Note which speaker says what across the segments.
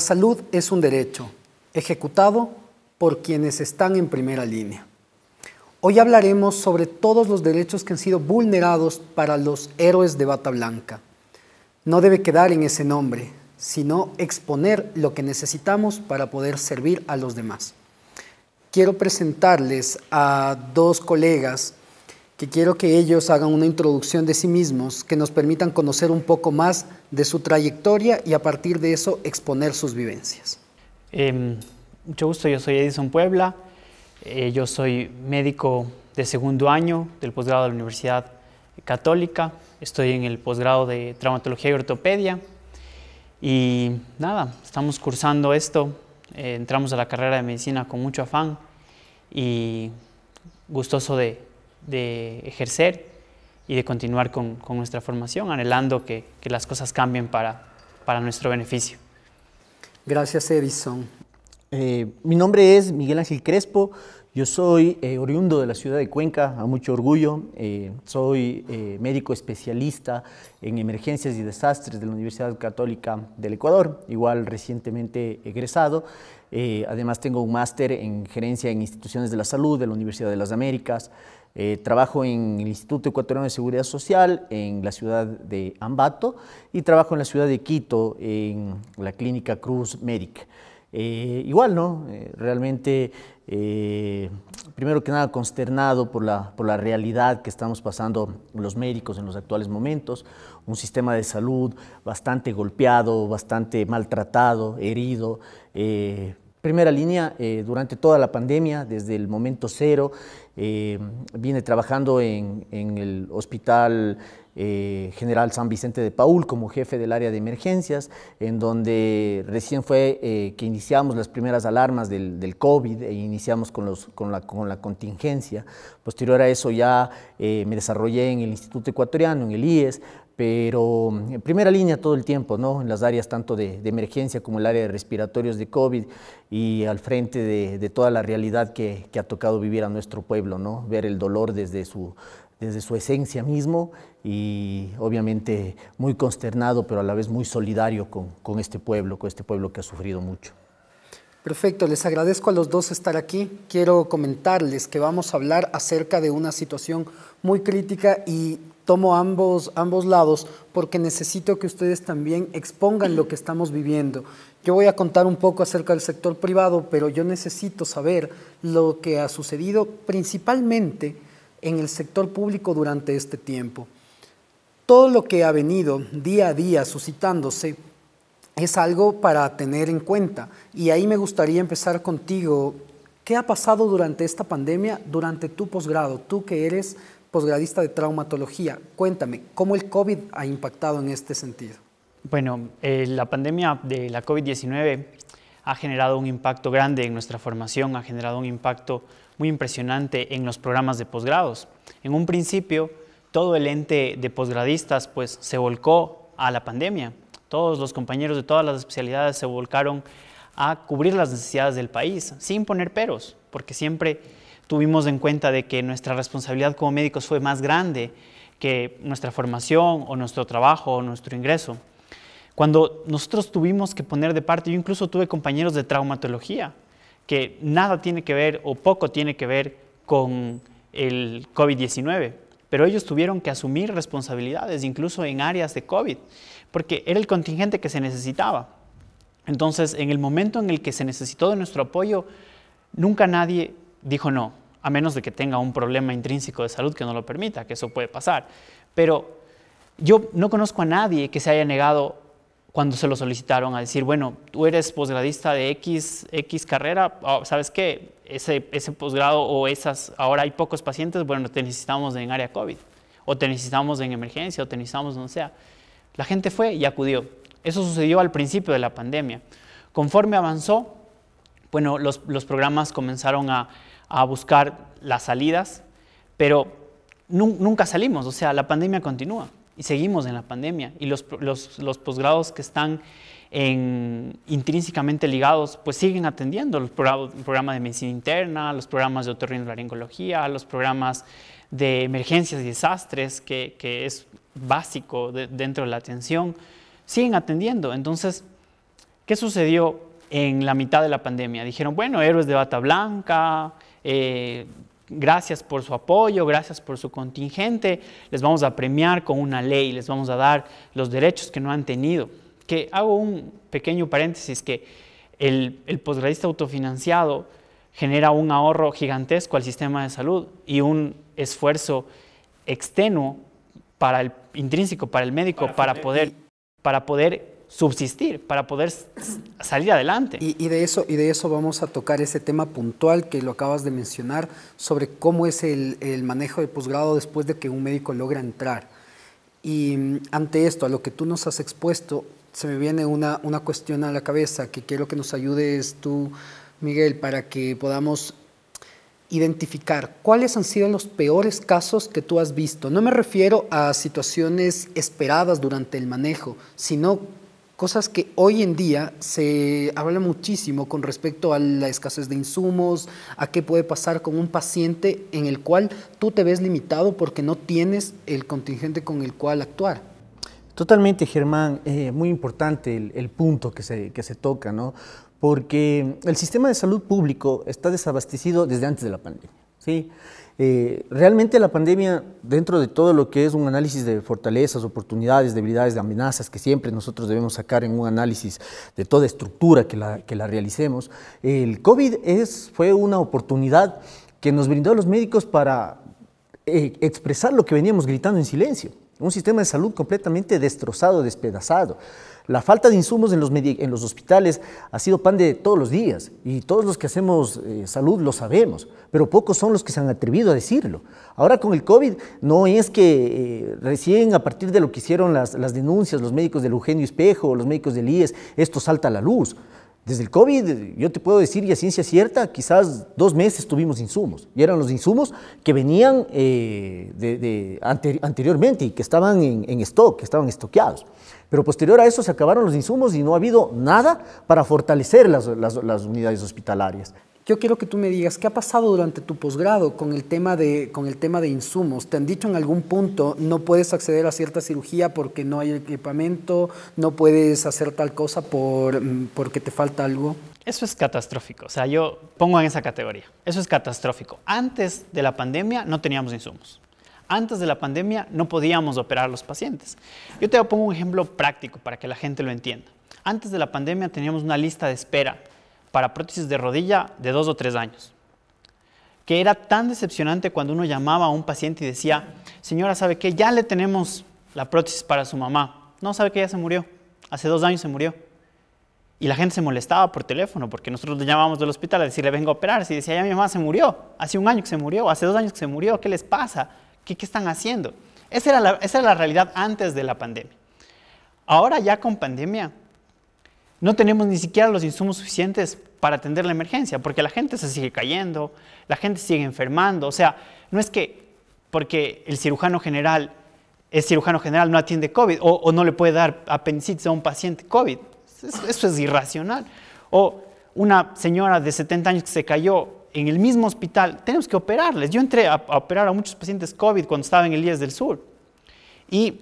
Speaker 1: La salud es un derecho ejecutado por quienes están en primera línea. Hoy hablaremos sobre todos los derechos que han sido vulnerados para los héroes de bata blanca. No debe quedar en ese nombre, sino exponer lo que necesitamos para poder servir a los demás. Quiero presentarles a dos colegas que quiero que ellos hagan una introducción de sí mismos, que nos permitan conocer un poco más de su trayectoria y a partir de eso exponer sus vivencias.
Speaker 2: Em, mucho gusto, yo soy Edison Puebla, eh, yo soy médico de segundo año del posgrado de la Universidad Católica, estoy en el posgrado de traumatología y ortopedia y nada, estamos cursando esto, eh, entramos a la carrera de medicina con mucho afán y gustoso de de ejercer y de continuar con, con nuestra formación, anhelando que, que, las cosas cambien para, para nuestro
Speaker 3: beneficio. Gracias, Edison. Eh, mi nombre es Miguel Ángel Crespo, yo soy eh, oriundo de la ciudad de Cuenca, a mucho orgullo, eh, soy médico especialista en emergencias y desastres de la Universidad Católica del Ecuador, igual recientemente egresado. además tengo un máster en gerencia en instituciones de la salud de la Universidad de las Américas. Eh, trabajo en el Instituto Ecuatoriano de Seguridad Social en la ciudad de Ambato y trabajo en la ciudad de Quito en la clínica Cruz Medic. Eh, igual, ¿no? Eh, realmente, primero que nada, consternado por la, por la realidad que estamos pasando los médicos en los actuales momentos, un sistema de salud bastante golpeado, bastante maltratado, herido Primera línea, eh, durante toda la pandemia, desde el momento cero, eh, vine trabajando en, el Hospital eh, General San Vicente de Paul como jefe del área de emergencias, en donde recién fue que iniciamos las primeras alarmas del, COVID e iniciamos con, la, contingencia. Posterior a eso ya me desarrollé en el Instituto Ecuatoriano, en el IES, pero en primera línea todo el tiempo, ¿no? en las áreas tanto de, emergencia como el área de respiratorios de COVID y al frente de, toda la realidad que, ha tocado vivir a nuestro pueblo, ¿no? ver el dolor desde su, desde su esencia mismo y obviamente muy consternado, pero a la vez muy solidario con, con este pueblo, con este pueblo que ha sufrido mucho.
Speaker 1: Perfecto, les agradezco a los dos estar aquí. Quiero comentarles que vamos a hablar acerca de una situación muy crítica y tomo ambos, ambos lados porque necesito que ustedes también expongan lo que estamos viviendo. Yo voy a contar un poco acerca del sector privado, pero yo necesito saber lo que ha sucedido principalmente en el sector público durante este tiempo. Todo lo que ha venido día a día suscitándose es algo para tener en cuenta. Y ahí me gustaría empezar contigo. ¿Qué ha pasado durante esta pandemia, durante tu posgrado? Tú que eres posgradista de traumatología. Cuéntame, ¿cómo el COVID ha impactado en este sentido? Bueno, eh, la
Speaker 2: pandemia de la COVID-19 ha generado un impacto grande en nuestra formación, ha generado un impacto muy impresionante en los programas de posgrados. En un principio, todo el ente de posgradistas pues, se volcó a la pandemia. Todos los compañeros de todas las especialidades se volcaron a cubrir las necesidades del país, sin poner peros, porque siempre tuvimos en cuenta de que nuestra responsabilidad como médicos fue más grande que nuestra formación o nuestro trabajo o nuestro ingreso. Cuando nosotros tuvimos que poner de parte, yo incluso tuve compañeros de traumatología, que nada tiene que ver o poco tiene que ver con el COVID-19, pero ellos tuvieron que asumir responsabilidades, incluso en áreas de COVID, porque era el contingente que se necesitaba. Entonces, en el momento en el que se necesitó de nuestro apoyo, nunca nadie dijo no a menos de que tenga un problema intrínseco de salud que no lo permita, que eso puede pasar. Pero yo no conozco a nadie que se haya negado cuando se lo solicitaron a decir, bueno, tú eres posgradista de X, X carrera, ah, ¿sabes qué? Ese, ese posgrado o esas, ahora hay pocos pacientes, bueno, te necesitamos en área COVID, o te necesitamos en emergencia, o te necesitamos donde sea. La gente fue y acudió. Eso sucedió al principio de la pandemia. Conforme avanzó, bueno, los programas comenzaron a a buscar las salidas, pero nunca salimos, o sea, la pandemia continúa y seguimos en la pandemia y los, los, los posgrados que están intrínsecamente ligados, pues siguen atendiendo los programas, programa de medicina interna, los programas de otorrinolaringología, los programas de emergencias y desastres, que, que es básico dentro de la atención, siguen atendiendo. Entonces, ¿qué sucedió en la mitad de la pandemia? Dijeron, bueno, héroes de bata blanca, eh, gracias por su apoyo, gracias por su contingente, les vamos a premiar con una ley, les vamos a dar los derechos que no han tenido. Que hago un pequeño paréntesis que el, el posgradista autofinanciado genera un ahorro gigantesco al sistema de salud y un esfuerzo extenuo para el intrínseco, para el médico, poder, para poder subsistir, para poder
Speaker 1: salir adelante. Y, de eso, y de eso vamos a tocar ese tema puntual que lo acabas de mencionar sobre cómo es el, el manejo de posgrado después de que un médico logra entrar. Y mm, ante esto, a lo que tú nos has expuesto, se me viene una, una cuestión a la cabeza que quiero que nos ayudes tú, Miguel, para que podamos identificar cuáles han sido los peores casos que tú has visto. No me refiero a situaciones esperadas durante el manejo, sino cosas que hoy en día se habla muchísimo con respecto a la escasez de insumos, a qué puede pasar con un paciente en el cual tú te ves limitado porque no tienes el
Speaker 3: contingente con el cual actuar. Totalmente, Germán, eh, muy importante el, punto que se, se toca, ¿no? Porque el sistema de salud público está desabastecido desde antes de la pandemia, ¿sí? sí eh, realmente la pandemia, dentro de todo lo que es un análisis de fortalezas, oportunidades, debilidades, de amenazas, que siempre nosotros debemos sacar en un análisis de toda estructura que la, realicemos, el COVID es, fue una oportunidad que nos brindó a los médicos para eh, expresar lo que veníamos gritando en silencio. Un sistema de salud completamente destrozado, despedazado. La falta de insumos en los, hospitales ha sido pan de todos los días y todos los que hacemos eh, salud lo sabemos, pero pocos son los que se han atrevido a decirlo. Ahora con el COVID no es que eh, recién a partir de lo que hicieron las, denuncias los médicos del Eugenio Espejo, los médicos del IES, esto salta a la luz. Desde el COVID, yo te puedo decir, y a ciencia cierta, quizás dos meses tuvimos insumos. Y eran los insumos que venían eh, anteriormente y que estaban en, stock, que estaban estoqueados. Pero posterior a eso se acabaron los insumos y no ha habido nada para fortalecer las unidades hospitalarias. Yo quiero que tú me digas, ¿qué
Speaker 1: ha pasado durante tu posgrado con, el tema de, con el tema de insumos? ¿Te han dicho en algún punto, no puedes acceder a cierta cirugía porque no hay equipamiento, no puedes hacer tal cosa mm, porque te falta algo?
Speaker 2: Eso es catastrófico, o sea, yo pongo en esa categoría. Eso es catastrófico. Antes de la pandemia no teníamos insumos. Antes de la pandemia no podíamos operar a los pacientes. Yo te pongo un ejemplo práctico para que la gente lo entienda. Antes de la pandemia teníamos una lista de espera para prótesis de rodilla de dos o tres años. Que era tan decepcionante cuando uno llamaba a un paciente y decía, señora, ¿sabe qué? Ya le tenemos la prótesis para su mamá. No, ¿sabe que Ya se murió. Hace dos años se murió. Y la gente se molestaba por teléfono, porque nosotros le llamábamos del hospital a decirle, vengo a operar. Y decía, ya mi mamá se murió. Hace un año que se murió, hace dos años que se murió. ¿Qué les pasa? ¿Qué, qué están haciendo? Esa era, esa era la realidad antes de la pandemia. Ahora ya con pandemia, no tenemos ni siquiera los insumos suficientes para atender la emergencia, porque la gente se sigue cayendo, la gente sigue enfermando, o sea, no es que porque el cirujano general es cirujano general, no atiende COVID, o, no le puede dar apendicitis a un paciente COVID, eso, es irracional. O una señora de 70 años que se cayó en el mismo hospital, tenemos que operarles. Yo entré a, operar a muchos pacientes COVID cuando estaba en el IES del Sur, y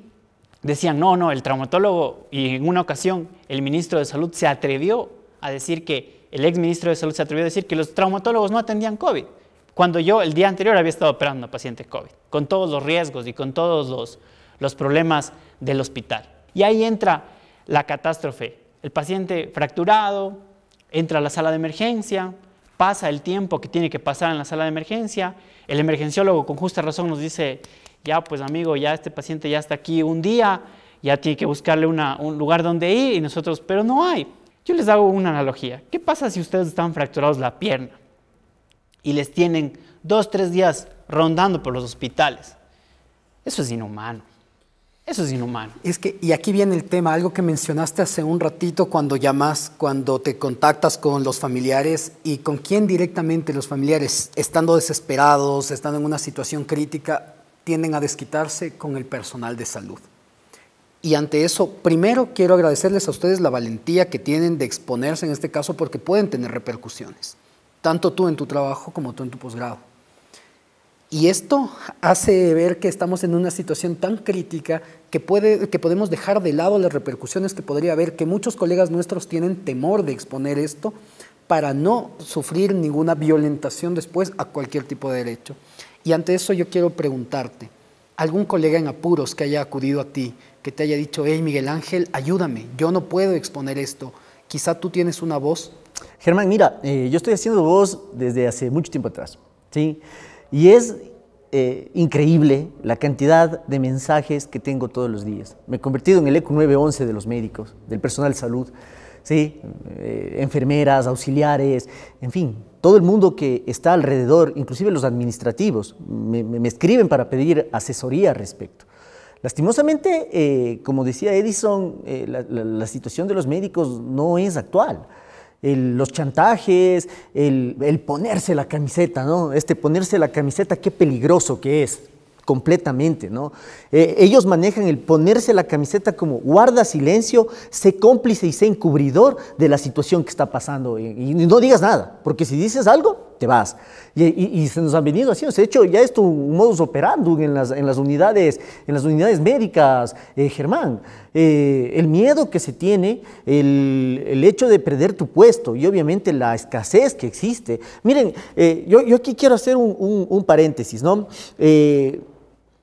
Speaker 2: decían, no, no, el traumatólogo, y en una ocasión el ministro de Salud se atrevió a decir que, el ex ministro de Salud se atrevió a decir que los traumatólogos no atendían COVID, cuando yo el día anterior había estado operando a pacientes COVID, con todos los riesgos y con todos los, los problemas del hospital. Y ahí entra la catástrofe, el paciente fracturado, entra a la sala de emergencia, pasa el tiempo que tiene que pasar en la sala de emergencia, el emergenciólogo con justa razón nos dice, ya pues amigo, ya este paciente ya está aquí un día, ya tiene que buscarle un lugar donde ir y nosotros, pero no hay. Yo les hago una analogía. ¿Qué pasa si ustedes están fracturados la pierna y les tienen dos, tres días rondando por los hospitales? Eso es inhumano.
Speaker 1: Eso es inhumano. Es que, y aquí viene el tema, algo que mencionaste hace un ratito cuando llamas, cuando te contactas con los familiares y con quién directamente los familiares, estando desesperados, estando en una situación crítica, tienden a desquitarse con el personal de salud. Y ante eso, primero quiero agradecerles a ustedes la valentía que tienen de exponerse en este caso porque pueden tener repercusiones, tanto tú en tu trabajo como tú en tu posgrado. Y esto hace ver que estamos en una situación tan crítica que, que podemos dejar de lado las repercusiones que podría haber, que muchos colegas nuestros tienen temor de exponer esto para no sufrir ninguna violentación después a cualquier tipo de derecho. Y ante eso yo quiero preguntarte, ¿algún colega en apuros que haya acudido a ti, que te haya dicho, hey Miguel Ángel, ayúdame, yo no puedo exponer esto?
Speaker 3: Quizá tú tienes una voz. Germán, mira, eh, yo estoy haciendo voz desde hace mucho tiempo atrás, ¿sí? Y es eh, increíble la cantidad de mensajes que tengo todos los días. Me he convertido en el eco 911 de los médicos, del personal de salud. ¿sí? Eh, enfermeras, auxiliares, en fin, todo el mundo que está alrededor, inclusive los administrativos, me, escriben para pedir asesoría al respecto. Lastimosamente, eh, como decía Edison, eh, la, situación de los médicos no es actual. los chantajes, el, el ponerse la camiseta, ¿no? Este ponerse la camiseta, qué peligroso que es, completamente, ¿no? Eh, ellos manejan el ponerse la camiseta como guarda silencio, sé cómplice y sé encubridor de la situación que está pasando y, no digas nada, porque si dices algo, te vas. Y, se nos han venido haciendo, de hecho ya esto un modus operandi en las, unidades, en las unidades médicas, eh, Germán. Eh, el miedo que se tiene, el, hecho de perder tu puesto y obviamente la escasez que existe. Miren, yo, aquí quiero hacer un paréntesis, ¿no?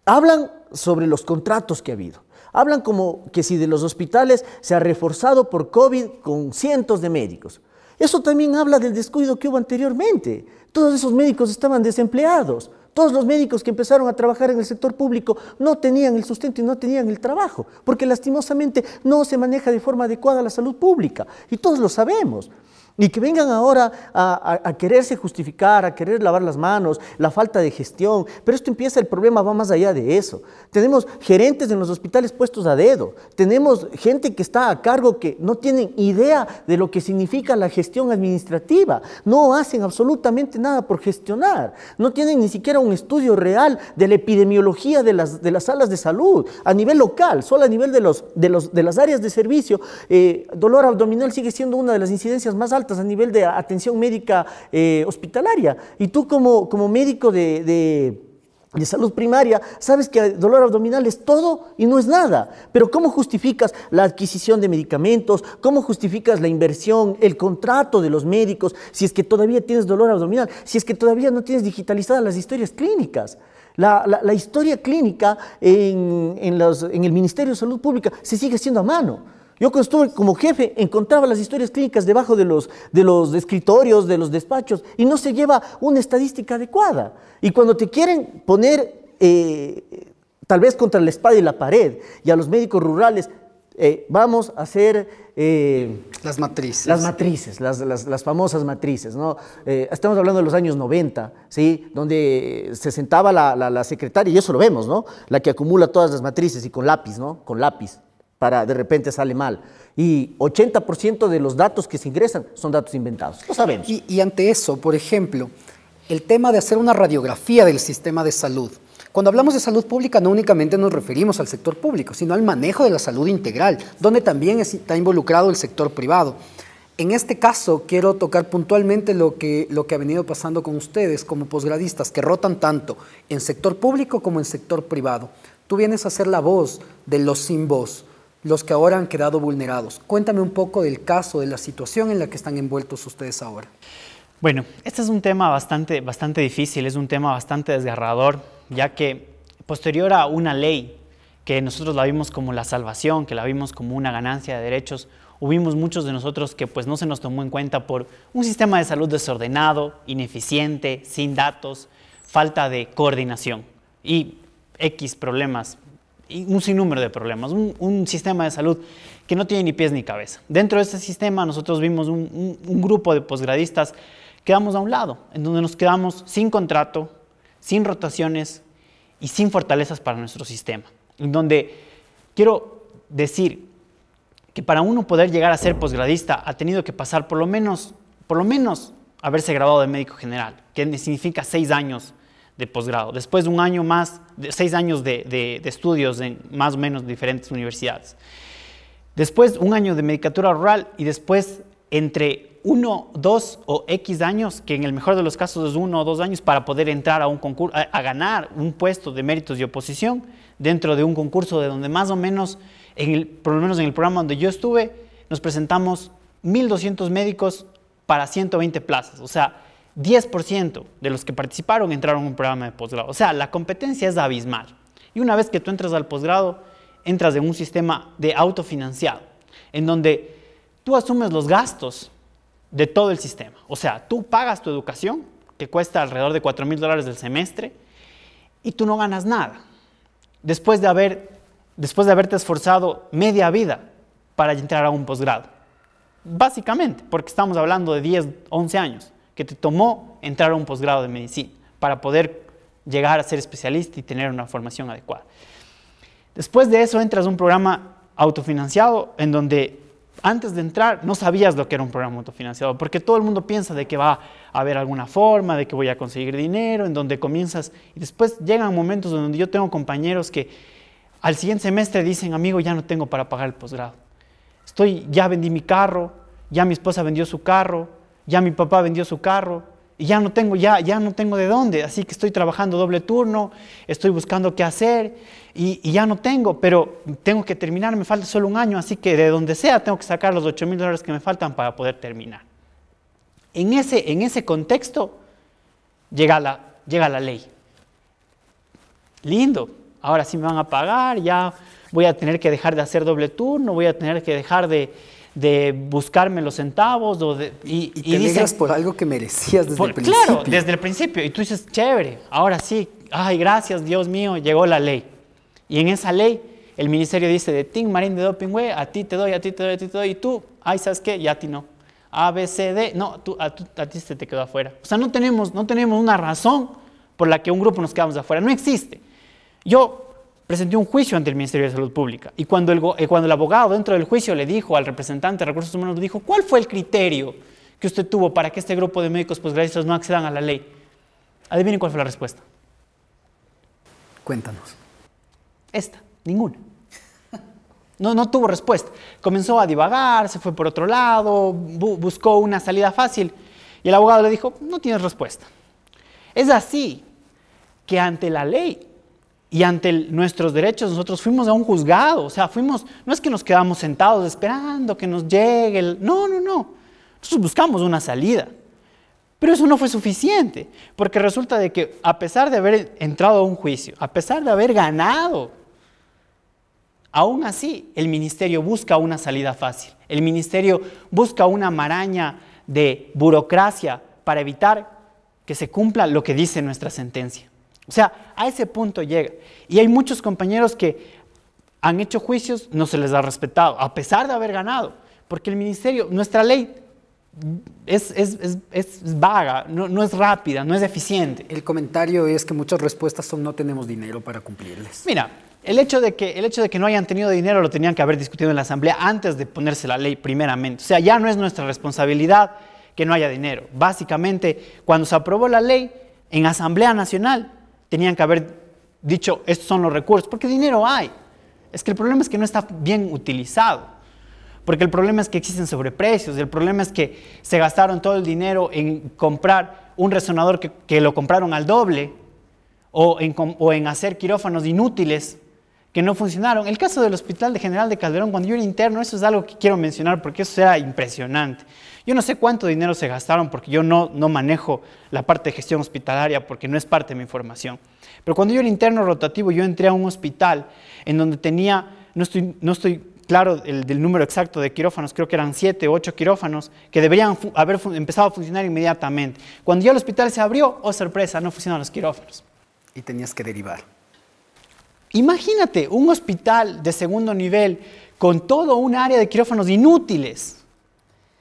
Speaker 3: hablan sobre los contratos que ha habido. Hablan como que si de los hospitales se ha reforzado por COVID con cientos de médicos. Eso también habla del descuido que hubo anteriormente. Todos esos médicos estaban desempleados. Todos los médicos que empezaron a trabajar en el sector público no tenían el sustento y no tenían el trabajo, porque lastimosamente no se maneja de forma adecuada la salud pública. Y todos lo sabemos. Ni que vengan ahora a, quererse justificar, a querer lavar las manos, la falta de gestión. Pero esto empieza, el problema va más allá de eso. Tenemos gerentes en los hospitales puestos a dedo. Tenemos gente que está a cargo que no tienen idea de lo que significa la gestión administrativa. No hacen absolutamente nada por gestionar. No tienen ni siquiera un estudio real de la epidemiología de las, de las salas de salud a nivel local, solo a nivel de, los, de, los, de las áreas de servicio. Eh, dolor abdominal sigue siendo una de las incidencias más altas a nivel de atención médica eh, hospitalaria. Y tú como, médico de, salud primaria, sabes que dolor abdominal es todo y no es nada. Pero ¿cómo justificas la adquisición de medicamentos? ¿Cómo justificas la inversión, el contrato de los médicos, si es que todavía tienes dolor abdominal, si es que todavía no tienes digitalizadas las historias clínicas? La, la, historia clínica en, en el Ministerio de Salud Pública se sigue haciendo a mano. Yo cuando estuve como jefe, encontraba las historias clínicas debajo de los, escritorios, de los despachos, y no se lleva una estadística adecuada. Y cuando te quieren poner, eh, tal vez contra la espada y la pared, y a los médicos rurales, eh, vamos a hacer... Eh, las matrices. Las matrices, las, famosas matrices. ¿no? estamos hablando de los años 90, ¿sí? donde se sentaba la, la, secretaria, y eso lo vemos, ¿no? la que acumula todas las matrices y con lápiz, ¿no? con lápiz de repente sale mal. Y 80% de los datos que se ingresan son datos inventados. Lo sabemos. Y, ante eso, por ejemplo, el
Speaker 1: tema de hacer una radiografía del sistema de salud. Cuando hablamos de salud pública no únicamente nos referimos al sector público, sino al manejo de la salud integral, donde también está involucrado el sector privado. En este caso quiero tocar puntualmente lo que, lo que ha venido pasando con ustedes como posgradistas, que rotan tanto en sector público como en sector privado. Tú vienes a ser la voz de los sin voz los que ahora han quedado vulnerados. Cuéntame un poco del caso, de la situación en la que están envueltos ustedes ahora.
Speaker 2: Bueno, este es un tema bastante, bastante difícil, es un tema bastante desgarrador, ya que posterior a una ley que nosotros la vimos como la salvación, que la vimos como una ganancia de derechos, hubimos muchos de nosotros que pues no se nos tomó en cuenta por un sistema de salud desordenado, ineficiente, sin datos, falta de coordinación y X problemas un sinnúmero de problemas, un, sistema de salud que no tiene ni pies ni cabeza. Dentro de ese sistema nosotros vimos un, grupo de posgradistas quedamos a un lado, en donde nos quedamos sin contrato, sin rotaciones y sin fortalezas para nuestro sistema. En donde quiero decir que para uno poder llegar a ser posgradista ha tenido que pasar por lo menos, por lo menos haberse graduado de médico general, que significa seis años de posgrado, después de un año más, de seis años de, estudios en más o menos diferentes universidades. Después un año de medicatura rural y después entre uno, dos o X años, que en el mejor de los casos es uno o dos años, para poder entrar a un concurso, a, ganar un puesto de méritos y oposición dentro de un concurso de donde más o menos, en por lo menos en el programa donde yo estuve, nos presentamos 1.200 médicos para 120 plazas. O sea, 10% de los que participaron entraron en un programa de posgrado. O sea, la competencia es abismal. Y una vez que tú entras al posgrado, entras en un sistema de autofinanciado, en donde tú asumes los gastos de todo el sistema. O sea, tú pagas tu educación, que cuesta alrededor de 4 mil dólares del semestre, y tú no ganas nada. Después de, después de haberte esforzado media vida para entrar a un posgrado. Básicamente, porque estamos hablando de 10, 11 años que te tomó entrar a un posgrado de medicina para poder llegar a ser especialista y tener una formación adecuada. Después de eso entras a un programa autofinanciado en donde antes de entrar no sabías lo que era un programa autofinanciado, porque todo el mundo piensa de que va a haber alguna forma, de que voy a conseguir dinero, en donde comienzas y después llegan momentos donde yo tengo compañeros que al siguiente semestre dicen, amigo, ya no tengo para pagar el posgrado. Estoy, ya vendí mi carro, ya mi esposa vendió su carro, ya mi papá vendió su carro y ya no tengo, ya, ya no tengo de dónde, así que estoy trabajando doble turno, estoy buscando qué hacer y, ya no tengo, pero tengo que terminar, me falta solo un año, así que de donde sea tengo que sacar los 8 mil dólares que me faltan para poder terminar. En ese, en ese contexto llega la, llega la ley. Lindo, ahora sí me van a pagar, ya voy a tener que dejar de hacer doble turno, voy a tener que dejar de, de buscarme los centavos. O de, y, te
Speaker 1: por algo que merecías desde el principio. Claro,
Speaker 2: desde el principio. Y tú dices, chévere, ahora sí, ay, gracias, Dios mío, llegó la ley. Y en esa ley, el ministerio dice de ting Marín de Doping, güey, a ti te doy, a ti te doy, a ti te doy. Y tú, ay, ¿sabes qué? Ya a ti no. A, B, C, D. No, a, a ti se te quedó afuera. O sea, no tenemos, no tenemos una razón por la que un grupo nos quedamos afuera. No existe. Yo presentó un juicio ante el Ministerio de Salud Pública. Y cuando el, eh, cuando el abogado dentro del juicio le dijo al representante de recursos humanos, le dijo, ¿cuál fue el criterio que usted tuvo para que este grupo de médicos posgraduados no accedan a la ley? Adivinen cuál fue la respuesta. Cuéntanos. Esta, ninguna. No, no tuvo respuesta. Comenzó a divagar, se fue por otro lado, buscó una salida fácil. Y el abogado le dijo, no tienes respuesta. Es así que ante la ley y ante nuestros derechos nosotros fuimos a un juzgado, o sea, fuimos, no es que nos quedamos sentados esperando que nos llegue el, no, no, no, nosotros buscamos una salida. Pero eso no fue suficiente, porque resulta de que a pesar de haber entrado a un juicio, a pesar de haber ganado, aún así el ministerio busca una salida fácil, el ministerio busca una maraña de burocracia para evitar que se cumpla lo que dice nuestra sentencia. O sea, a ese punto llega. Y hay muchos compañeros que han hecho juicios, no se les ha respetado, a pesar de haber ganado, porque el ministerio, nuestra ley es, vaga, no, es rápida, no es eficiente. El comentario es que muchas respuestas son no tenemos dinero para cumplirles. Mira, el hecho, de que, el hecho de que no hayan tenido dinero lo tenían que haber discutido en la Asamblea antes de ponerse la ley primeramente. O sea, ya no es nuestra responsabilidad que no haya dinero. Básicamente, cuando se aprobó la ley en Asamblea Nacional, tenían que haber dicho, estos son los recursos, porque dinero hay. Es que el problema es que no está bien utilizado, porque el problema es que existen sobreprecios, el problema es que se gastaron todo el dinero en comprar un resonador que, lo compraron al doble, o en, o en, hacer quirófanos inútiles que no funcionaron. El caso del Hospital de General de Calderón, cuando yo era interno, eso es algo que quiero mencionar porque eso era impresionante. Yo no sé cuánto dinero se gastaron porque yo no, manejo la parte de gestión hospitalaria porque no es parte de mi formación. Pero cuando yo era interno rotativo, yo entré a un hospital en donde tenía, no estoy, claro del número exacto de quirófanos, creo que eran siete o ocho quirófanos que deberían haber empezado a funcionar inmediatamente. Cuando yo el hospital se abrió, oh sorpresa, no funcionan los quirófanos. Y tenías que derivar. Imagínate un hospital de segundo nivel con todo un área de quirófanos inútiles.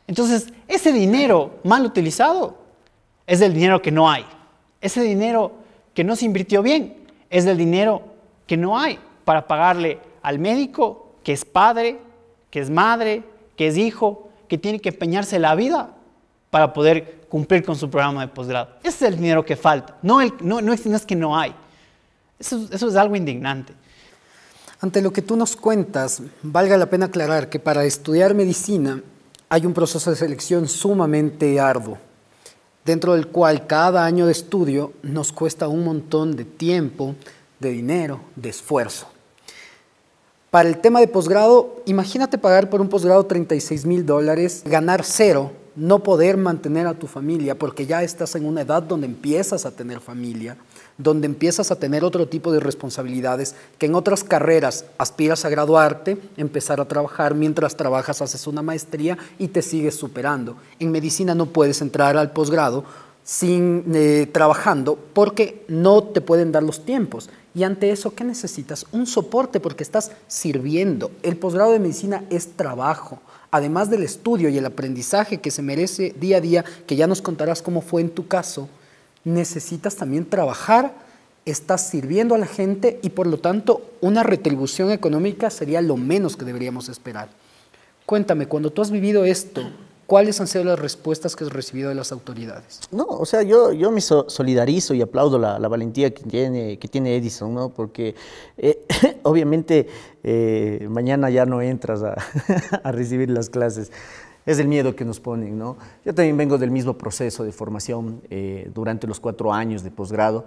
Speaker 2: Entonces, ese dinero mal utilizado es del dinero que no hay. Ese dinero que no se invirtió bien es del dinero que no hay para pagarle al médico que es padre, que es madre, que es hijo, que tiene que empeñarse la vida para poder cumplir con su programa de posgrado. Ese es el dinero que falta, no,
Speaker 1: es, que no
Speaker 2: hay. eso es algo indignante.
Speaker 1: Ante lo que tú nos cuentas, valga la pena aclarar que para estudiar medicina hay un proceso de selección sumamente arduo, dentro del cual cada año de estudio nos cuesta un montón de tiempo, de dinero, de esfuerzo. Para el tema de posgrado, imagínate pagar por un posgrado 36 mil dólares, ganar cero, no poder mantener a tu familia porque ya estás en una edad donde empiezas a tener familia donde empiezas a tener otro tipo de responsabilidades que en otras carreras aspiras a graduarte, empezar a trabajar, mientras trabajas haces una maestría y te sigues superando. En medicina no puedes entrar al posgrado sin eh, trabajando porque no te pueden dar los tiempos. Y ante eso, ¿qué necesitas? Un soporte porque estás sirviendo. El posgrado de medicina es trabajo. Además del estudio y el aprendizaje que se merece día a día, que ya nos contarás cómo fue en tu caso, necesitas también trabajar, estás sirviendo a la gente y por lo tanto una retribución económica sería lo menos que deberíamos esperar. Cuéntame, cuando tú has vivido esto, ¿cuáles han sido las respuestas que has recibido de las autoridades?
Speaker 3: No, o sea, yo, yo me solidarizo y aplaudo la, valentía que tiene, que tiene Edison, ¿no? Porque eh, obviamente eh, mañana ya no entras a recibir las clases es el miedo que nos ponen. Yo también vengo del mismo proceso de formación eh, durante los cuatro años de posgrado.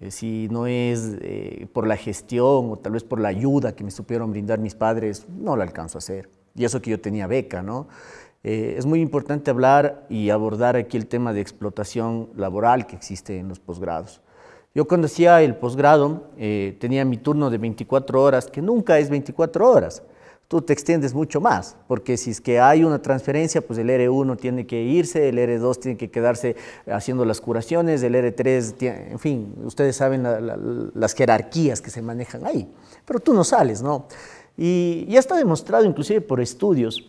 Speaker 3: Eh, si no es eh, por la gestión o tal vez por la ayuda que me supieron brindar mis padres, no la alcanzo a hacer. Y eso que yo tenía beca, ¿no? es muy importante hablar y abordar aquí el tema de explotación laboral que existe en los posgrados. Yo cuando hacía el posgrado tenía mi turno de 24 horas, que nunca es 24 horas tú te extiendes mucho más, porque si es que hay una transferencia, pues el R1 tiene que irse, el R2 tiene que quedarse haciendo las curaciones, el R3, en fin, ustedes saben las jerarquías que se manejan ahí, pero tú no sales, ¿no? Y ya está demostrado inclusive por estudios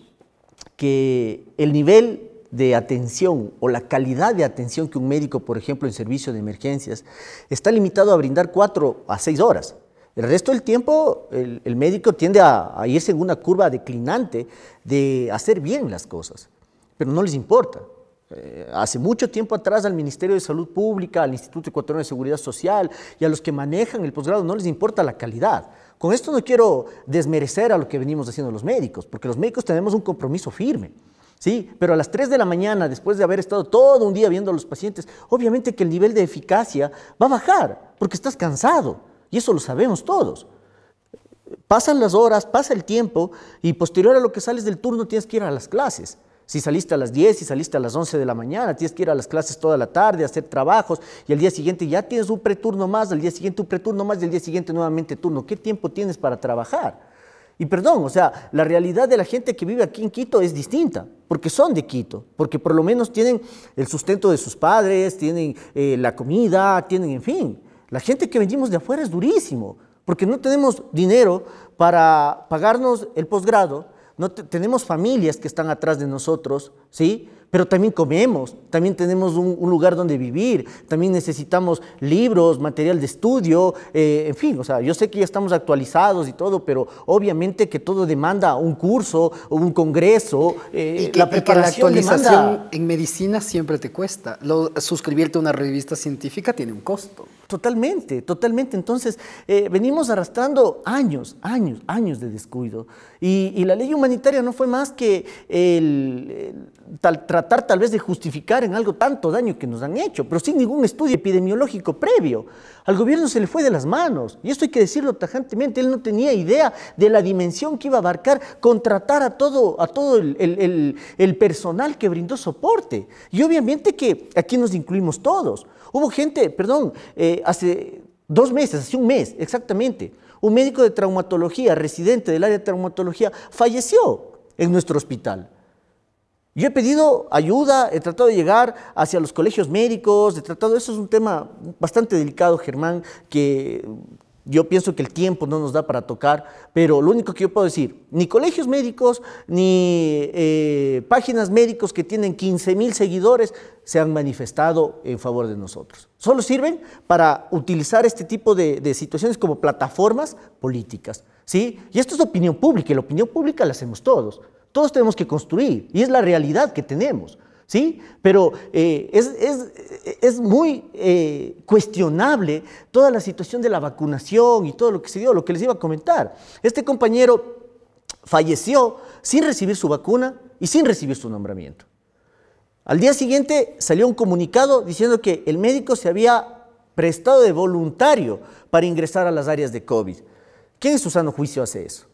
Speaker 3: que el nivel de atención o la calidad de atención que un médico, por ejemplo, en servicio de emergencias, está limitado a brindar cuatro a 6 horas. El resto del tiempo el, médico tiende a, a, irse en una curva declinante de hacer bien las cosas, pero no les importa. Eh, hace mucho tiempo atrás al Ministerio de Salud Pública, al Instituto Ecuatoriano de Seguridad Social y a los que manejan el posgrado no les importa la calidad. Con esto no quiero desmerecer a lo que venimos haciendo los médicos, porque los médicos tenemos un compromiso firme. Sí, pero a las 3 de la mañana, después de haber estado todo un día viendo a los pacientes, obviamente que el nivel de eficacia va a bajar, porque estás cansado. Y eso lo sabemos todos. Pasan las horas, pasa el tiempo y posterior a lo que sales del turno tienes que ir a las clases. Si saliste a las 10, si saliste a las 11 de la mañana, tienes que ir a las clases toda la tarde, hacer trabajos y al día siguiente ya tienes un preturno más, al día siguiente un preturno más y al día siguiente nuevamente turno. ¿Qué tiempo tienes para trabajar? Y perdón, o sea, la realidad de la gente que vive aquí en Quito es distinta, porque son de Quito, porque por lo menos tienen el sustento de sus padres, tienen eh, la comida, tienen, en fin. La gente que venimos de afuera es durísimo, porque no tenemos dinero para pagarnos el posgrado, no tenemos familias que están atrás de nosotros, ¿sí? pero también comemos, también tenemos un, lugar donde vivir, también necesitamos libros, material de estudio, eh, en fin, o sea, yo sé que ya estamos actualizados y todo, pero obviamente que todo demanda un curso, o un congreso, eh, la preparación actualización
Speaker 1: en medicina siempre te cuesta. suscribirte a una revista científica tiene
Speaker 3: un costo. Totalmente, totalmente. Entonces, eh, venimos arrastrando años, años, años de descuido. Y, la ley humanitaria no fue más que el, el tal tratar tal vez de justificar en algo tanto daño que nos han hecho, pero sin ningún estudio epidemiológico previo. Al gobierno se le fue de las manos, y esto hay que decirlo tajantemente, él no tenía idea de la dimensión que iba a abarcar contratar a todo, a todo el, el, personal que brindó soporte. Y obviamente que aquí nos incluimos todos. Hubo gente, perdón, eh, hace dos meses, hace un mes exactamente, un médico de traumatología, residente del área de traumatología, falleció en nuestro hospital. Yo he pedido ayuda, he tratado de llegar hacia los colegios médicos, he tratado, eso es un tema bastante delicado, Germán, que yo pienso que el tiempo no nos da para tocar, pero lo único que yo puedo decir, ni colegios médicos, ni eh, páginas médicos que tienen 15 mil seguidores se han manifestado en favor de nosotros. Solo sirven para utilizar este tipo de, de situaciones como plataformas políticas. ¿sí? Y esto es opinión pública, y la opinión pública la hacemos todos. Todos tenemos que construir y es la realidad que tenemos. ¿Sí? Pero eh, es, es, muy eh, cuestionable toda la situación de la vacunación y todo lo que se dio, lo que les iba a comentar. Este compañero falleció sin recibir su vacuna y sin recibir su nombramiento. Al día siguiente salió un comunicado diciendo que el médico se había prestado de voluntario para ingresar a las áreas de COVID. ¿Quién en su sano juicio hace eso?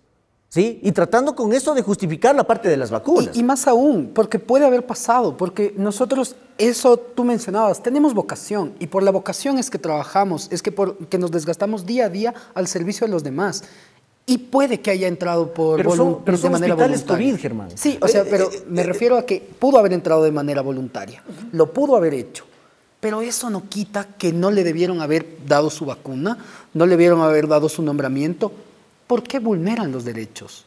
Speaker 3: Y tratando con eso de justificar la parte de las vacunas. Y, más aún, porque
Speaker 1: puede haber pasado, porque nosotros, eso tú mencionabas, tenemos vocación y por la vocación es que trabajamos, es que, por, nos desgastamos día a día al servicio de los demás. Y puede que haya entrado por pero son, pero manera voluntaria. Germán. Sí, o sea, eh, pero eh, me eh, refiero a que pudo haber entrado de manera voluntaria, lo pudo haber hecho. Pero eso no quita que no le debieron haber dado su vacuna, no le debieron haber dado su nombramiento, ¿Por qué vulneran los derechos?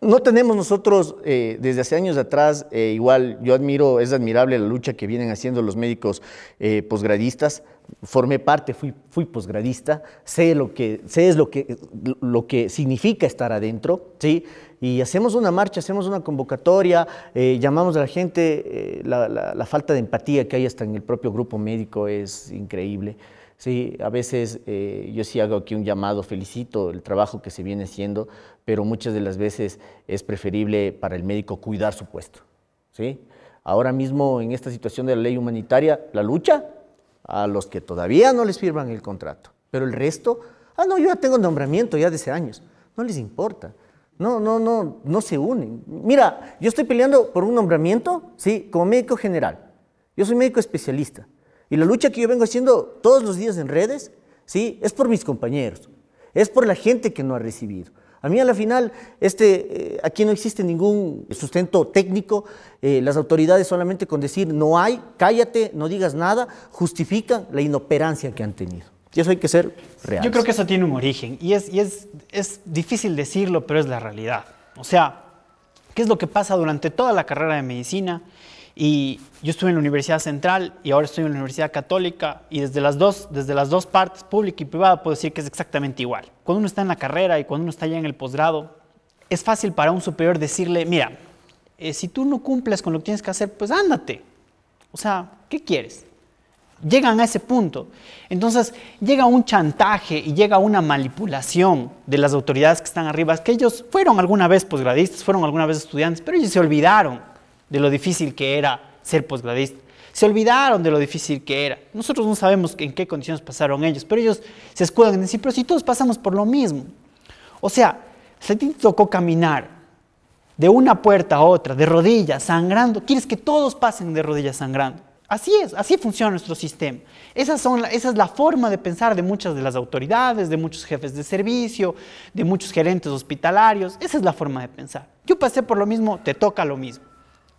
Speaker 3: No tenemos nosotros, eh, desde hace años atrás, eh, igual yo admiro, es admirable la lucha que vienen haciendo los médicos eh, posgradistas. Formé parte, fui, fui posgradista, sé, lo que, sé es lo que, lo que significa estar adentro, ¿sí? Y hacemos una marcha, hacemos una convocatoria, llamamos a la gente, la, falta de empatía que hay hasta en el propio grupo médico es increíble. Sí, a veces eh, yo sí hago aquí un llamado, felicito el trabajo que se viene haciendo, pero muchas de las veces es preferible para el médico cuidar su puesto. ¿sí? Ahora mismo en esta situación de la ley humanitaria, la lucha a los que todavía no les firman el contrato, pero el resto, ah, no, yo ya tengo nombramiento ya desde años, no les importa. No, no, no, no se unen. Mira, yo estoy peleando por un nombramiento, sí, como médico general. Yo soy médico especialista. Y la lucha que yo vengo haciendo todos los días en redes, ¿sí? Es por mis compañeros, es por la gente que no ha recibido. A mí a la final, este, eh, aquí no existe ningún sustento técnico, eh, las autoridades solamente con decir no hay, cállate, no digas nada, justifican la inoperancia que han tenido. Y eso hay que ser real. Yo creo que eso tiene un origen y, es, es, es difícil
Speaker 2: decirlo, pero es la realidad. O sea, ¿qué es lo que pasa durante toda la carrera de medicina? Y yo estuve en la Universidad Central y ahora estoy en la Universidad Católica y desde las dos, desde las dos partes, pública y privada, puedo decir que es exactamente igual. Cuando uno está en la carrera y cuando uno está ya en el posgrado, es fácil para un superior decirle, mira, eh, si tú no cumples con lo que tienes que hacer, pues ándate. O sea, ¿qué quieres? Llegan a ese punto. Entonces llega un chantaje y llega una manipulación de las autoridades que están arriba, que ellos fueron alguna vez posgradistas, fueron alguna vez estudiantes, pero ellos se olvidaron de lo difícil que era ser posgradista. Se olvidaron de lo difícil que era. Nosotros no sabemos en qué condiciones pasaron ellos, pero ellos se escudan en decir, pero si todos pasamos por lo mismo. O sea, si a ti te tocó caminar de una puerta a otra, de rodillas, sangrando, quieres que todos pasen de rodillas sangrando. Así es, así funciona nuestro sistema. esa es la forma de pensar de muchas de las autoridades, de muchos jefes de servicio, de muchos gerentes hospitalarios. Esa es la forma de pensar. Yo pasé por lo mismo, te toca lo mismo.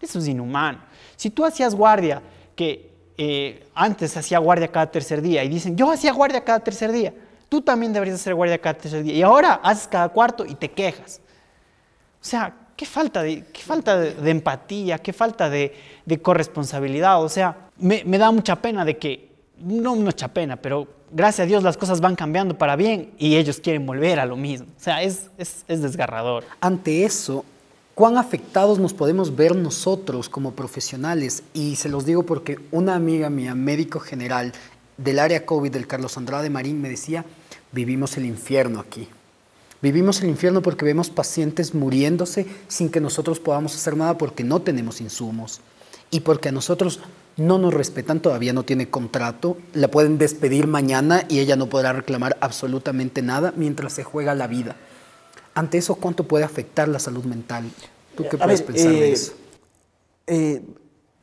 Speaker 2: Eso es inhumano. Si tú hacías guardia, que eh, antes hacía guardia cada tercer día, y dicen, yo hacía guardia cada tercer día, tú también deberías hacer guardia cada tercer día, y ahora haces cada cuarto y te quejas. O sea, qué falta de, qué falta de, empatía, qué falta de, de corresponsabilidad. O sea, me, me, da mucha pena de que, no mucha pena, pero gracias a Dios las cosas van cambiando para bien y ellos quieren volver a lo mismo. O sea, es, es, es desgarrador.
Speaker 1: Ante eso, cuán afectados nos podemos ver nosotros como profesionales. Y se los digo porque una amiga mía, médico general del área COVID del Carlos Andrade Marín, me decía, vivimos el infierno aquí. Vivimos el infierno porque vemos pacientes muriéndose sin que nosotros podamos hacer nada porque no tenemos insumos y porque a nosotros no nos respetan, todavía no tiene contrato, la pueden despedir mañana y ella no podrá reclamar absolutamente nada mientras se juega la vida.
Speaker 3: Ante eso, ¿cuánto puede afectar la salud mental? ¿Tú qué puedes pensar de eh, eso? Eh,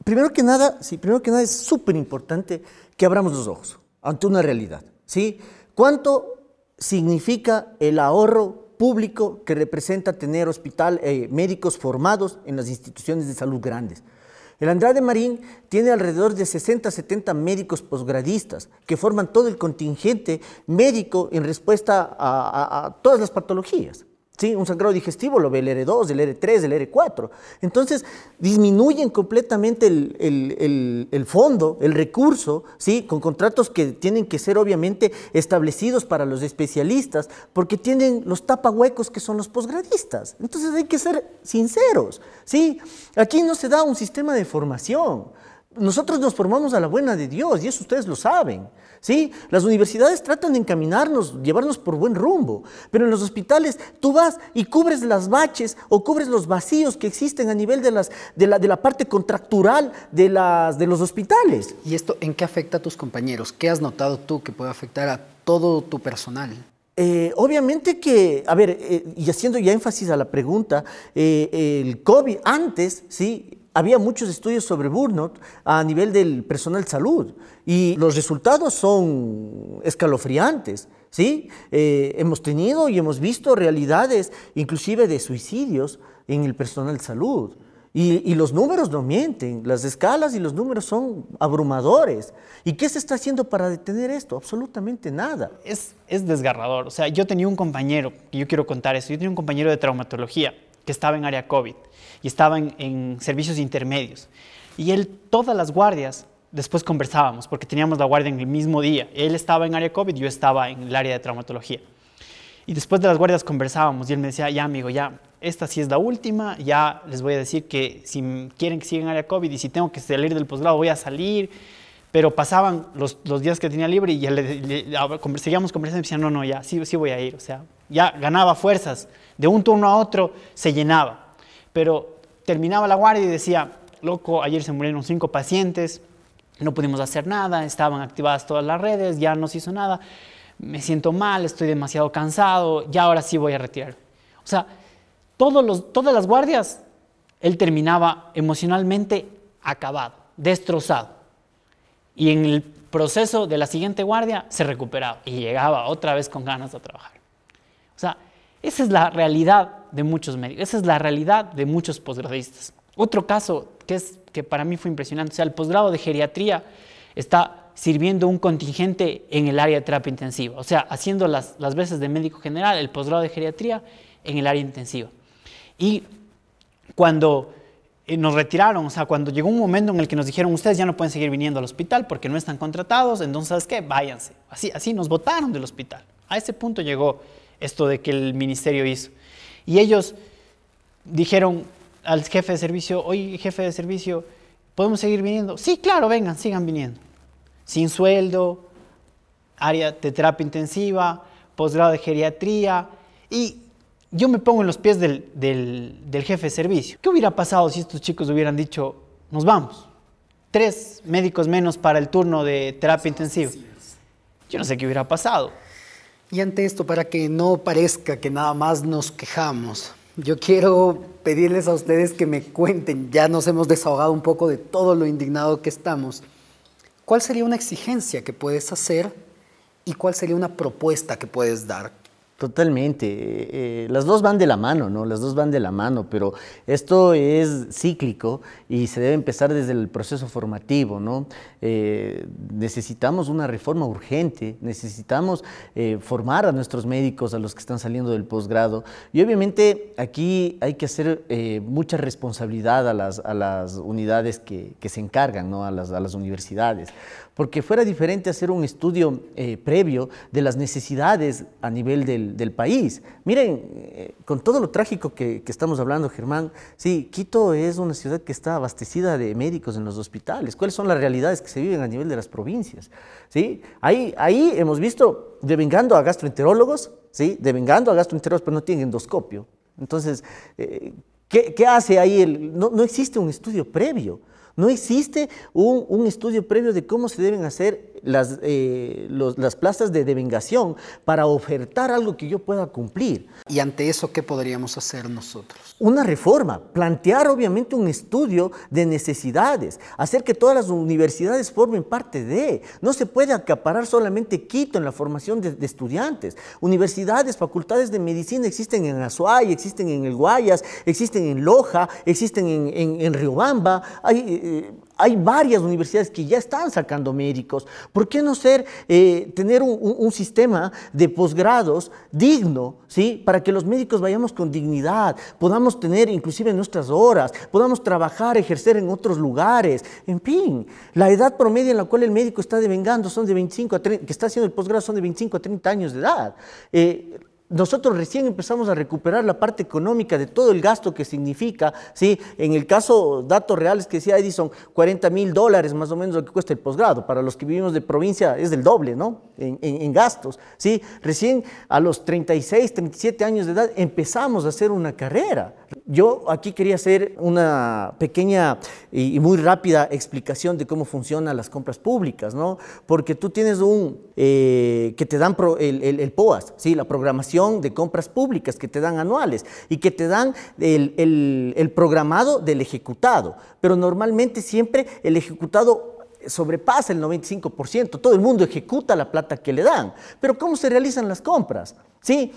Speaker 3: primero que nada, sí, primero que nada es súper importante que abramos los ojos ante una realidad, ¿sí? ¿Cuánto significa el ahorro público que representa tener hospital, eh, médicos formados en las instituciones de salud grandes? El Andrade Marín tiene alrededor de 60, 70 médicos posgradistas que forman todo el contingente médico en respuesta a todas las patologías. Un sangrado digestivo lo ve el R2, el R3, el R4. Entonces, disminuyen completamente el, fondo, el recurso, ¿sí? Con contratos que tienen que ser obviamente establecidos para los especialistas, porque tienen los tapahuecos que son los posgradistas. Entonces, hay que ser sinceros, ¿sí? Aquí no se da un sistema de formación nosotros nos formamos a la buena de Dios y eso ustedes lo saben. ¿sí? Las universidades tratan de encaminarnos, llevarnos por buen rumbo, pero en los hospitales tú vas y cubres las baches o cubres los vacíos que existen a nivel de, las, de, la, parte contractual de, las, de los hospitales. ¿Y esto en qué afecta a tus compañeros? ¿Qué has notado
Speaker 1: tú que puede afectar a todo tu personal?
Speaker 3: Eh, obviamente que, a ver, eh, y haciendo ya énfasis a la pregunta, eh, el COVID antes, ¿sí? había muchos estudios sobre burnout a nivel del personal salud y los resultados son escalofriantes. ¿sí? Eh, hemos tenido y hemos visto realidades inclusive de suicidios en el personal salud. Y, los números no mienten, las escalas y los números son abrumadores. ¿Y qué se está haciendo para detener esto? Absolutamente nada.
Speaker 2: Es, es desgarrador. O sea, yo tenía un compañero, y yo quiero contar eso, yo tenía un compañero de traumatología que estaba en área COVID y estaba en servicios intermedios. Y él, todas las guardias, después conversábamos, porque teníamos la guardia en el mismo día. Él estaba en área COVID, yo estaba en el área de traumatología. Y después de las guardias conversábamos y él me decía, ya amigo, ya, esta sí es la última, ya les voy a decir que si quieren que siga en área COVID y si tengo que salir del posgrado, voy a salir. Pero pasaban los, días que tenía libre y seguíamos conversando y decía, no, no, ya, sí, sí voy a ir. O sea, ya ganaba fuerzas. De un turno a otro se llenaba pero terminaba la guardia y decía, loco, ayer se murieron cinco pacientes, no pudimos hacer nada, estaban activadas todas las redes, ya no se hizo nada, me siento mal, estoy demasiado cansado, ya ahora sí voy a retirar. O sea, todos todas las guardias, él terminaba emocionalmente acabado, destrozado. Y en el proceso de la siguiente guardia se recuperaba y llegaba otra vez con ganas de trabajar. O sea, esa es la realidad de muchos médicos. Esa es la realidad de muchos posgradistas. Otro caso que, es, que para mí fue impresionante, o sea, el posgrado de geriatría está sirviendo un contingente en el área de terapia intensiva, o sea, haciendo las, las veces de médico general, el posgrado de geriatría en el área intensiva. Y cuando eh, nos retiraron, o sea, cuando llegó un momento en el que nos dijeron, ustedes ya no pueden seguir viniendo al hospital porque no están contratados, entonces, ¿sabes qué? Váyanse. Así, así nos votaron del hospital. A ese punto llegó esto de que el ministerio hizo. Y ellos dijeron al jefe de servicio, oye jefe de servicio, ¿podemos seguir viniendo? Sí, claro, vengan, sigan viniendo. Sin sueldo, área de terapia intensiva, posgrado de geriatría. Y yo me pongo en los pies del, del jefe de servicio. ¿Qué hubiera pasado si estos chicos hubieran dicho, nos vamos? Tres médicos menos para el turno de terapia intensiva. Yo no sé qué hubiera pasado.
Speaker 1: Y ante esto, para que no parezca que nada más nos quejamos, yo quiero pedirles a ustedes que me cuenten, ya nos hemos desahogado un poco de todo lo indignado que estamos, ¿cuál sería una exigencia que puedes hacer
Speaker 3: y cuál sería una propuesta que puedes dar? Totalmente. Eh, eh, las dos van de la mano, ¿no? Las dos van de la mano, pero esto es cíclico y se debe empezar desde el proceso formativo, ¿no? Eh, necesitamos una reforma urgente, necesitamos formar a nuestros médicos, a los que están saliendo del posgrado. Y obviamente aquí hay que hacer mucha responsabilidad a las, a las unidades que, se encargan, ¿no? a las universidades porque fuera diferente hacer un estudio eh, previo de las necesidades a nivel del, país. Miren, eh, con todo lo trágico que, estamos hablando, Germán, sí, Quito es una ciudad que está abastecida de médicos en los hospitales. ¿Cuáles son las realidades que se viven a nivel de las provincias? Ahí, hemos visto devengando a gastroenterólogos, ¿sí? devengando a gastroenterólogos, pero no tienen endoscopio. Entonces, eh, ¿qué, ¿qué, hace ahí? no, no existe un estudio previo. No existe un, estudio previo de cómo se deben hacer las, eh, las plazas de devengación para ofertar algo que yo pueda cumplir. ¿Y ante eso qué podríamos hacer nosotros? Una reforma, plantear obviamente un estudio de necesidades, hacer que todas las universidades formen parte de. No se puede acaparar solamente Quito en la formación de, estudiantes. Universidades, facultades de medicina existen en Azuay, existen en el Guayas, existen en Loja, existen en, Riobamba. Hay, eh, hay varias universidades que ya están sacando médicos. ¿Por qué no ser, eh, tener un, sistema de posgrados digno, ¿sí? para que los médicos vayamos con dignidad, podamos tener inclusive nuestras horas, podamos trabajar, ejercer en otros lugares? En fin, la edad promedio en la cual el médico está devengando son de 25 a 30, que está haciendo el posgrado son de 25 a 30 años de edad. Eh, nosotros recién empezamos a recuperar la parte económica de todo el gasto que significa, ¿sí? En el caso, datos reales que decía Edison, 40 mil dólares más o menos lo que cuesta el posgrado. Para los que vivimos de provincia es del doble, ¿no? En, gastos, ¿sí? Recién a los 36, 37 años de edad empezamos a hacer una carrera. Yo aquí quería hacer una pequeña y muy rápida explicación de cómo funcionan las compras públicas, ¿no? Porque tú tienes un, eh, que te dan el, POAS, ¿sí? La programación de compras públicas que te dan anuales y que te dan el, programado del ejecutado. Pero normalmente siempre el ejecutado sobrepasa el 95%. Todo el mundo ejecuta la plata que le dan. Pero ¿cómo se realizan las compras?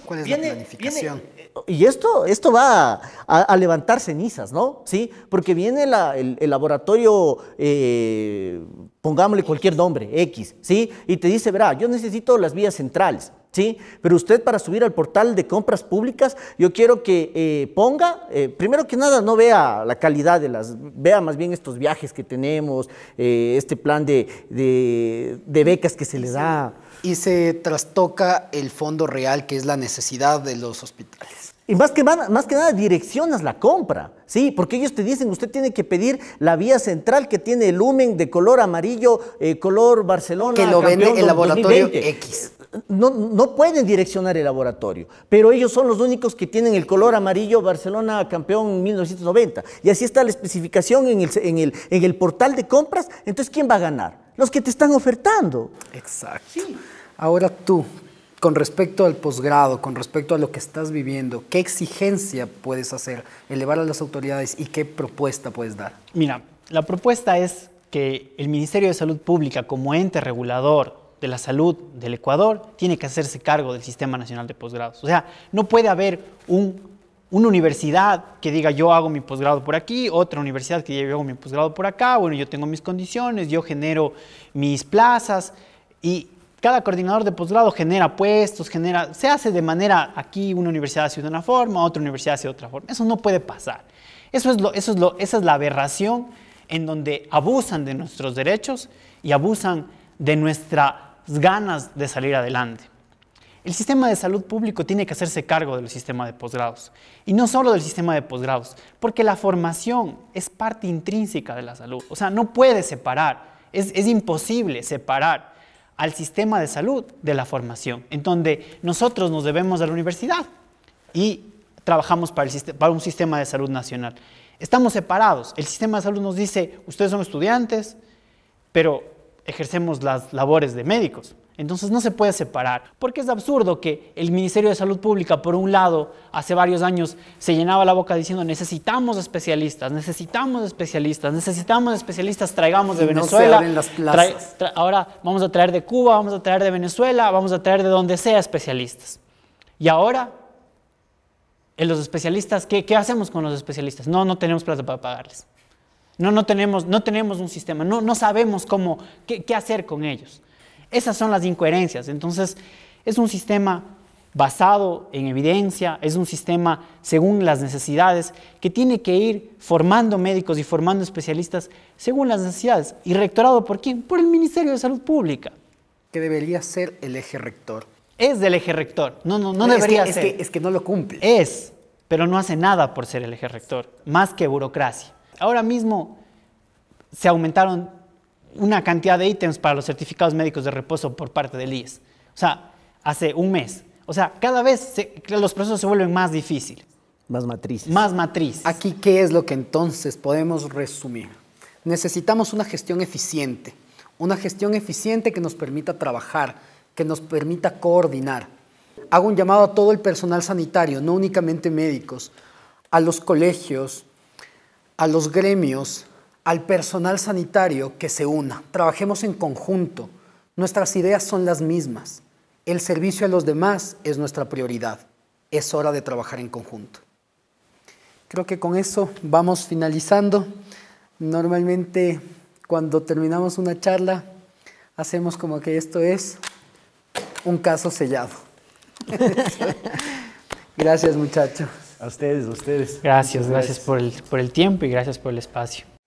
Speaker 3: ¿Cuál es la planificación? Eh, y esto, esto va a, levantar cenizas, ¿no? ¿Sí? Porque viene el, laboratorio, eh, pongámosle cualquier nombre, X, ¿sí? Y te dice, verá, yo necesito las vías centrales. ¿sí? Pero usted para subir al portal de compras públicas, yo quiero que eh, ponga, eh, primero que nada, no vea la calidad de las, vea más bien estos viajes que tenemos, eh, este plan de, becas que se les da. Y se trastoca el fondo real, que es la necesidad de los hospitales. Y más que, más que nada direccionas la compra, ¿sí? Porque ellos te dicen, usted tiene que pedir la vía central que tiene el lumen de color amarillo, color Barcelona. Que lo vende el laboratorio X no, pueden direccionar el laboratorio, pero ellos son los únicos que tienen el color amarillo Barcelona campeón 1990. Y así está la especificación en el, portal de compras. Entonces, ¿quién va a ganar? Los que te están ofertando.
Speaker 1: Exacto. Ahora tú, con respecto al posgrado, con respecto a lo que estás viviendo, ¿qué exigencia puedes hacer, elevar a las autoridades y qué propuesta puedes dar?
Speaker 2: Mira, la propuesta es que el Ministerio de Salud Pública como ente regulador de la Salud del Ecuador tiene que hacerse cargo del Sistema Nacional de Posgrados. O sea, no puede haber una universidad que diga yo hago mi posgrado por aquí, otra universidad que yo hago mi posgrado por acá, bueno, yo tengo mis condiciones, yo genero mis plazas y cada coordinador de posgrado genera puestos, genera, se hace de manera, aquí una universidad hace de una forma, otra universidad hace de otra forma. Eso no puede pasar. Eso es lo, esa es la aberración en donde abusan de nuestros derechos y abusan de nuestra ganas de salir adelante. El sistema de salud público tiene que hacerse cargo del sistema de posgrados. Y no solo del sistema de posgrados, porque la formación es parte intrínseca de la salud. O sea, no puede separar, es, es imposible separar al sistema de salud de la formación, en donde nosotros nos debemos a la universidad y trabajamos para, para un sistema de salud nacional. Estamos separados. El sistema de salud nos dice, ustedes son estudiantes, pero ejercemos las labores de médicos. Entonces no se puede separar, porque es absurdo que el Ministerio de Salud Pública, por un lado, hace varios años se llenaba la boca diciendo necesitamos especialistas, necesitamos especialistas, necesitamos especialistas, traigamos de Venezuela. ahora vamos a traer de Cuba, vamos a traer de Venezuela, vamos a traer de donde sea especialistas. Y ahora, en eh, los especialistas, ¿qué, qué hacemos con los especialistas? No, no tenemos plata para pagarles. No, no, tenemos, no tenemos un sistema, no, no sabemos cómo, qué, hacer con ellos. Esas son las incoherencias. Entonces, es un sistema basado en evidencia, es un sistema según las necesidades que tiene que ir formando médicos y formando especialistas según las necesidades. ¿Y rectorado por quién? Por el Ministerio de Salud Pública. Que debería ser el eje rector. Es del eje rector. No, no, no, debería ser. es que no lo cumple. Es, pero no hace nada por ser el eje rector, más que burocracia. Ahora mismo se aumentaron una cantidad de ítems para los certificados médicos de reposo por parte del IES. O sea, hace un mes. O sea, cada vez los procesos se vuelven más difíciles.
Speaker 1: Más matrices. Más matriz Aquí, ¿qué es lo que entonces podemos resumir? Necesitamos una gestión eficiente. Una gestión eficiente que nos permita trabajar, que nos permita coordinar. Hago un llamado a todo el personal sanitario, no únicamente médicos, a los colegios, a los gremios, al personal sanitario que se una. Trabajemos en conjunto. Nuestras ideas son las mismas. El servicio a los demás es nuestra prioridad. Es hora de trabajar en conjunto. Creo que con eso vamos finalizando. Normalmente cuando terminamos una charla hacemos como que esto es un caso sellado. Gracias muchachos. A ustedes, a ustedes. Gracias, gracias,
Speaker 2: por, el, por el tiempo y gracias por el espacio.